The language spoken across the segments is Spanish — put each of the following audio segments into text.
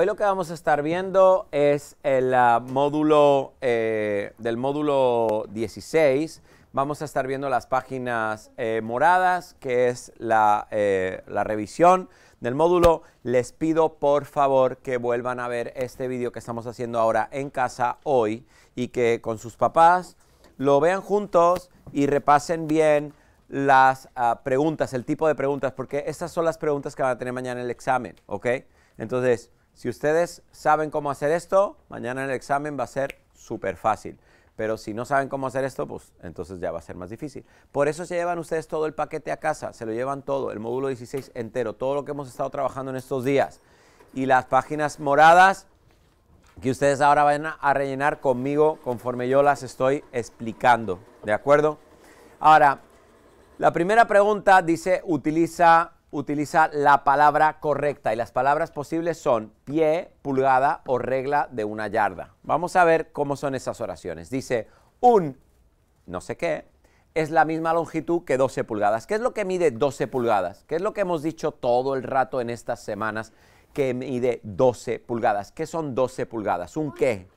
Hoy lo que vamos a estar viendo es el ah, módulo eh, del módulo 16. Vamos a estar viendo las páginas eh, moradas, que es eh, la, revisión del módulo. Les pido por favor que vuelvan a ver este vídeo que estamos haciendo ahora en casa hoy y que con sus papás lo vean juntos y repasen bien las ah, preguntas, el tipo de preguntas, porque estas son las preguntas que van a tener mañana en el examen, ¿ok? Entonces, si ustedes saben cómo hacer esto, mañana en el examen va a ser súper fácil. Pero si no saben cómo hacer esto, pues entonces ya va a ser más difícil. Por eso se llevan ustedes todo el paquete a casa, se lo llevan todo, el módulo 16 entero, todo lo que hemos estado trabajando en estos días. Y las páginas moradas que ustedes ahora van a rellenar conmigo conforme yo las estoy explicando. ¿De acuerdo? Ahora, la primera pregunta dice, utiliza utiliza la palabra correcta y las palabras posibles son pie, pulgada o regla de una yarda. Vamos a ver cómo son esas oraciones. Dice, un no sé qué es la misma longitud que 12 pulgadas. ¿Qué es lo que mide 12 pulgadas? ¿Qué es lo que hemos dicho todo el rato en estas semanas que mide 12 pulgadas? ¿Qué son 12 pulgadas? ¿Un qué?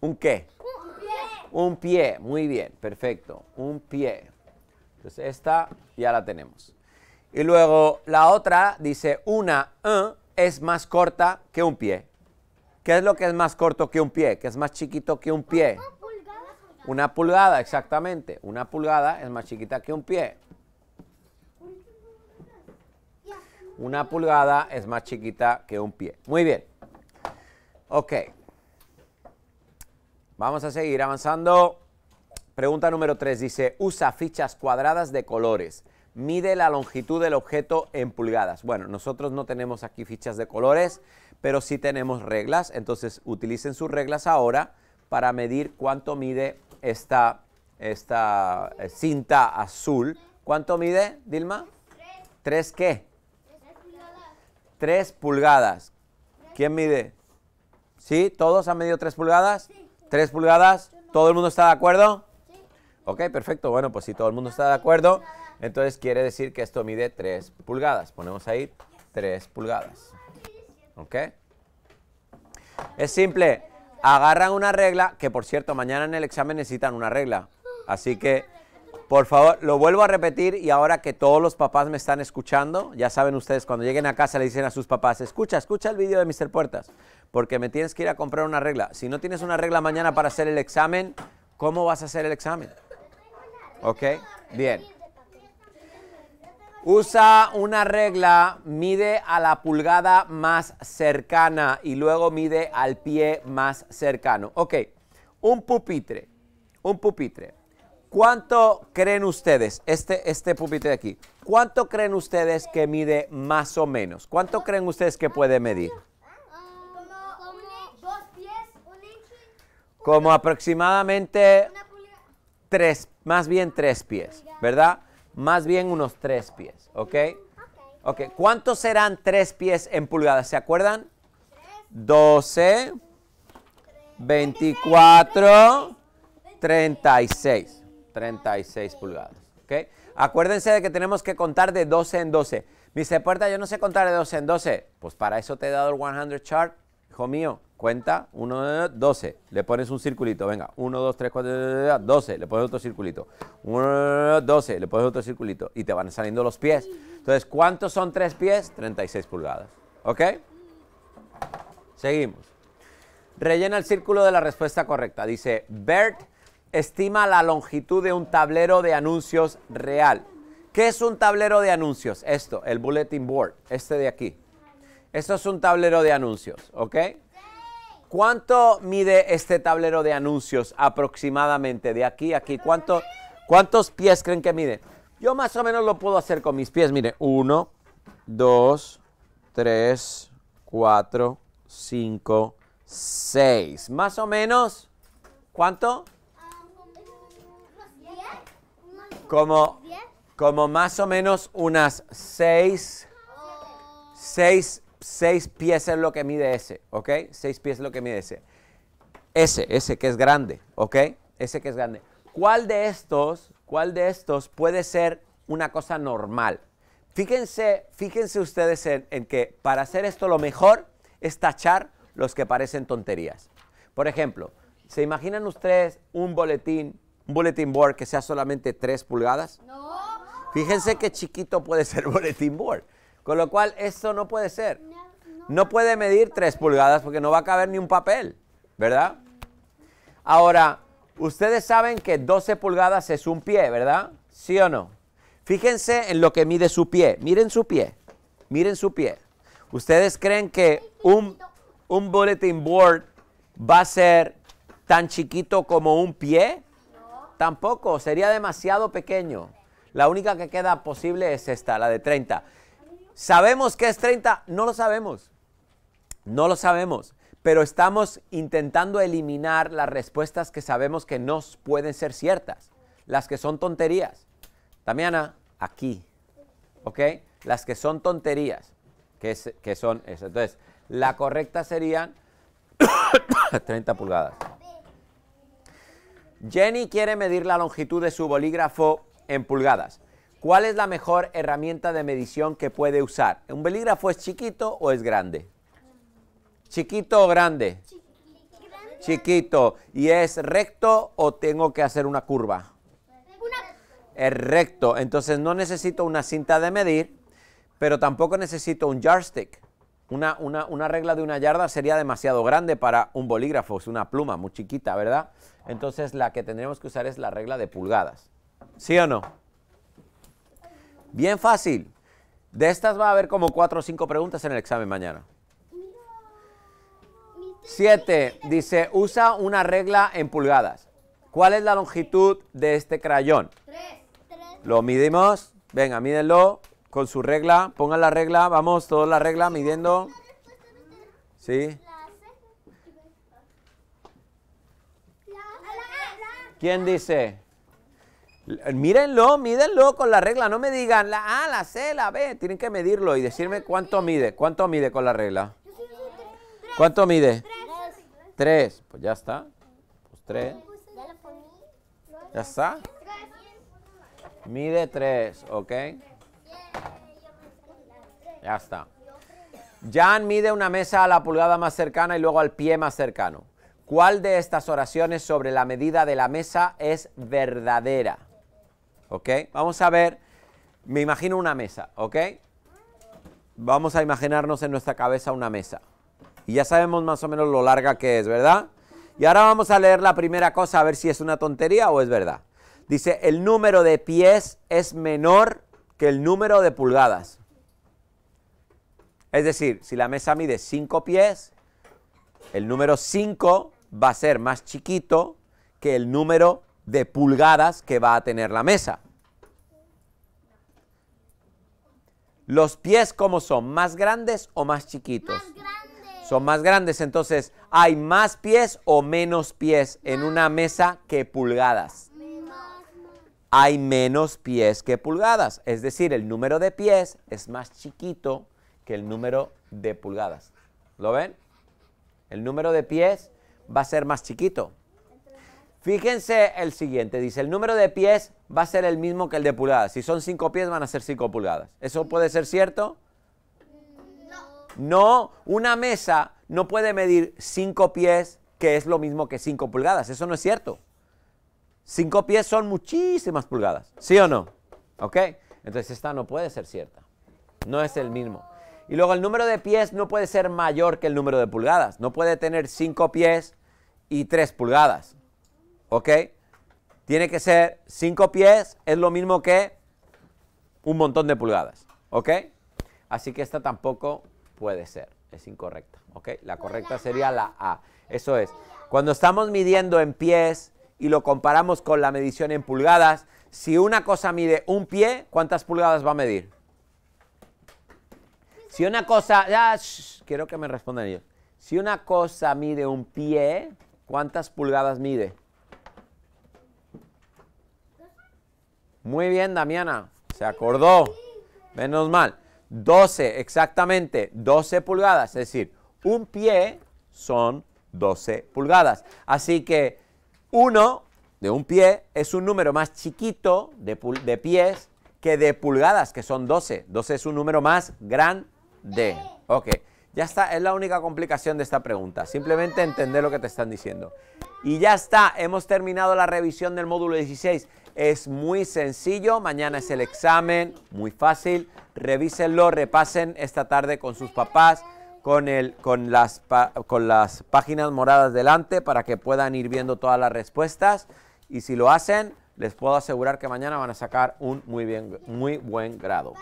¿Un qué? Un pie. Un pie, muy bien, perfecto. Un pie. Entonces esta ya la tenemos. Y luego la otra dice una eh", es más corta que un pie. ¿Qué es lo que es más corto que un pie? ¿Qué es más chiquito que un pie? Una pulgada, exactamente. Una pulgada es más chiquita que un pie. Una pulgada es más chiquita que un pie. Muy bien. Ok. Vamos a seguir avanzando. Pregunta número 3 dice, usa fichas cuadradas de colores mide la longitud del objeto en pulgadas. Bueno, nosotros no tenemos aquí fichas de colores, pero sí tenemos reglas, entonces utilicen sus reglas ahora para medir cuánto mide esta, esta eh, cinta azul. ¿Cuánto mide, Dilma? Tres. ¿Tres qué? Tres pulgadas. Tres pulgadas. ¿Quién mide? ¿Sí? ¿Todos han medido tres pulgadas? ¿Tres pulgadas? ¿Todo el mundo está de acuerdo? Ok, perfecto. Bueno, pues si todo el mundo está de acuerdo, entonces quiere decir que esto mide 3 pulgadas. Ponemos ahí 3 pulgadas. ¿Ok? Es simple. Agarran una regla, que por cierto, mañana en el examen necesitan una regla. Así que, por favor, lo vuelvo a repetir y ahora que todos los papás me están escuchando, ya saben ustedes, cuando lleguen a casa le dicen a sus papás, escucha, escucha el vídeo de Mr. Puertas, porque me tienes que ir a comprar una regla. Si no tienes una regla mañana para hacer el examen, ¿cómo vas a hacer el examen? ¿Ok? Bien. Usa una regla, mide a la pulgada más cercana y luego mide al pie más cercano. Ok, un pupitre, un pupitre. ¿Cuánto creen ustedes, este, este pupitre de aquí, cuánto creen ustedes que mide más o menos? ¿Cuánto creen ustedes que puede medir? Como aproximadamente tres, más bien tres pies, ¿verdad? Más bien unos tres pies, ¿ok? Ok, ¿cuántos serán tres pies en pulgadas? ¿Se acuerdan? 12, 24, 36. 36 pulgadas, ¿ok? Acuérdense de que tenemos que contar de 12 en 12. Me dice, Puerta, yo no sé contar de 12 en 12. Pues para eso te he dado el 100 chart hijo mío, cuenta 1, 12. Le pones un circulito, venga, 1, 2, 3, 4, 12. Le pones otro circulito. 1, 12. Le pones otro circulito y te van saliendo los pies. Entonces, ¿cuántos son tres pies? 36 pulgadas. ¿Ok? Seguimos. Rellena el círculo de la respuesta correcta. Dice, Bert estima la longitud de un tablero de anuncios real. ¿Qué es un tablero de anuncios? Esto, el bulletin board, este de aquí. Esto es un tablero de anuncios, ¿ok? ¿Cuánto mide este tablero de anuncios aproximadamente de aquí a aquí? ¿Cuánto, ¿Cuántos pies creen que mide? Yo más o menos lo puedo hacer con mis pies. Mire, 1, 2, 3, 4, 5, 6. Más o menos, ¿cuánto? Como, como más o menos unas 6, 6 Seis pies es lo que mide ese, ¿ok? Seis pies es lo que mide ese. Ese, ese que es grande, ¿ok? Ese que es grande. ¿Cuál de estos, cuál de estos puede ser una cosa normal? Fíjense, fíjense ustedes en, que para hacer esto lo mejor es tachar los que parecen tonterías. Por ejemplo, ¿se imaginan ustedes un boletín, un boletín board que sea solamente tres pulgadas? No. Fíjense qué chiquito puede ser boletín board. Con lo cual, esto no puede ser. No puede medir 3 pulgadas porque no va a caber ni un papel, ¿verdad? Ahora, ustedes saben que 12 pulgadas es un pie, ¿verdad? ¿Sí o no? Fíjense en lo que mide su pie. Miren su pie. Miren su pie. ¿Ustedes creen que un, un bulletin board va a ser tan chiquito como un pie? Tampoco, sería demasiado pequeño. La única que queda posible es esta, la de 30. ¿Sabemos que es 30? No lo sabemos. No lo sabemos. Pero estamos intentando eliminar las respuestas que sabemos que no pueden ser ciertas. Las que son tonterías. Damiana, aquí. ¿Ok? Las que son tonterías. Que, son eso. Entonces, la correcta serían 30 pulgadas. Jenny quiere medir la longitud de su bolígrafo en pulgadas. ¿Cuál es la mejor herramienta de medición que puede usar? ¿Un bolígrafo es chiquito o es grande? ¿Chiquito o grande? Chiquito. ¿Y es recto o tengo que hacer una curva? Es recto. Entonces no necesito una cinta de medir, pero tampoco necesito un yardstick. Una, una, regla de una yarda sería demasiado grande para un bolígrafo, es una pluma muy chiquita, ¿verdad? Entonces la que tendríamos que usar es la regla de pulgadas. ¿Sí o no? Bien fácil. De estas va a haber como cuatro o cinco preguntas en el examen mañana. Siete, dice, usa una regla en pulgadas. ¿Cuál es la longitud de este crayón? Lo midimos. Venga, mídenlo con su regla. Pongan la regla. Vamos, toda la regla midiendo. ¿Sí? ¿Quién dice? Mírenlo, mírenlo con la regla, no me digan la A, la C, la B, tienen que medirlo y decirme cuánto mide, cuánto mide con la regla. ¿Cuánto mide? Tres, pues ya está, pues tres. ¿Ya está? Mide tres, ¿ok? Ya está. Jan mide una mesa a la pulgada más cercana y luego al pie más cercano. ¿Cuál de estas oraciones sobre la medida de la mesa es verdadera? Vamos a ver, me imagino una mesa, ¿ok? Vamos a imaginarnos en nuestra cabeza una mesa. Y ya sabemos más o menos lo larga que es, ¿verdad? Y ahora vamos a leer la primera cosa a ver si es una tontería o es verdad. Dice, el número de pies es menor que el número de pulgadas. Es decir, si la mesa mide 5 pies, el número 5 va a ser más chiquito que el número de pulgadas que va a tener la mesa. ¿Los pies cómo son? ¿Más grandes o más chiquitos? Más grandes. Son más grandes, entonces hay más pies o menos pies en una mesa que pulgadas. Hay menos pies que pulgadas, es decir, el número de pies es más chiquito que el número de pulgadas. ¿Lo ven? El número de pies va a ser más chiquito. Fíjense el siguiente, dice, el número de pies va a ser el mismo que el de pulgadas. Si son cinco pies van a ser cinco pulgadas. ¿Eso puede ser cierto? No. No, una mesa no puede medir cinco pies, que es lo mismo que cinco pulgadas. Eso no es cierto. Cinco pies son muchísimas pulgadas. ¿Sí o no? ¿Ok? Entonces esta no puede ser cierta. No es el mismo. Y luego el número de pies no puede ser mayor que el número de pulgadas. No puede tener cinco pies y tres pulgadas. ¿ok? Tiene que ser 5 pies, es lo mismo que un montón de pulgadas, ¿ok? Así que esta tampoco puede ser, es incorrecta, ¿ok? La correcta sería la A, eso es. Cuando estamos midiendo en pies y lo comparamos con la medición en pulgadas, si una cosa mide un pie, ¿cuántas pulgadas va a medir? Si una cosa, quiero que me respondan ellos. Si una cosa mide un pie, ¿cuántas pulgadas mide? Muy bien, Damiana. Se acordó. Menos mal. 12, exactamente. 12 pulgadas. Es decir, un pie son 12 pulgadas. Así que uno de un pie es un número más chiquito de, pies que de pulgadas, que son 12. 12 es un número más grande. Ok. Ya está, es la única complicación de esta pregunta. Simplemente entender lo que te están diciendo. Y ya está, hemos terminado la revisión del módulo 16. Es muy sencillo, mañana es el examen, muy fácil. Revísenlo, repasen esta tarde con sus papás, con, el, con, las, con las páginas moradas delante para que puedan ir viendo todas las respuestas. Y si lo hacen, les puedo asegurar que mañana van a sacar un muy, bien, muy buen grado.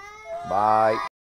Bye.